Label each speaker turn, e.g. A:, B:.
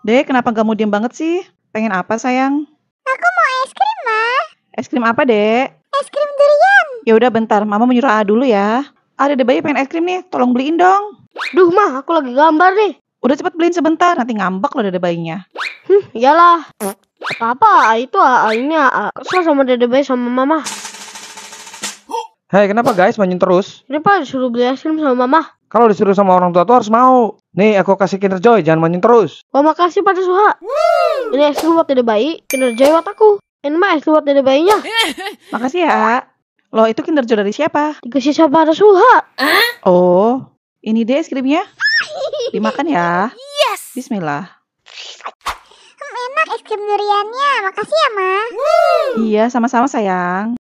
A: Dek, kenapa kamu diem banget sih? Pengen apa sayang? Aku mau es krim, Ma. Es krim apa, Dek? Es krim durian. Ya udah bentar, Mama menyuruh A dulu ya. Ah, ada deh bayi pengen es krim nih, tolong beliin dong. Duh, Ma, aku lagi gambar nih. Udah cepet beliin sebentar, nanti ngambek loh dede bayinya.
B: Hmm, iyalah. Apa-apa, itu ah ini ah Kesel sama dede bayi sama Mama.
C: Hei, kenapa guys? Manyun terus.
B: Ini Kenapa disuruh beli es krim sama Mama?
C: Kalau disuruh sama orang tua tuh harus mau. Nih, aku kasih Kinder Joy, jangan mancing terus.
B: Wah, makasih pada Suha. Woo! Ini es krim buat dede bayi, Kinder
D: Joy buat aku. Ini mah es krim buat dede bayinya. makasih ya. Loh, itu Kinder Joy dari siapa?
A: Dikasih sama Pak Suha. Huh? Oh, ini deh es krimnya. Dimakan ya. Yes. Bismillah.
B: Enak es krim duriannya. Makasih ya, Ma. Woo!
A: Iya, sama-sama sayang.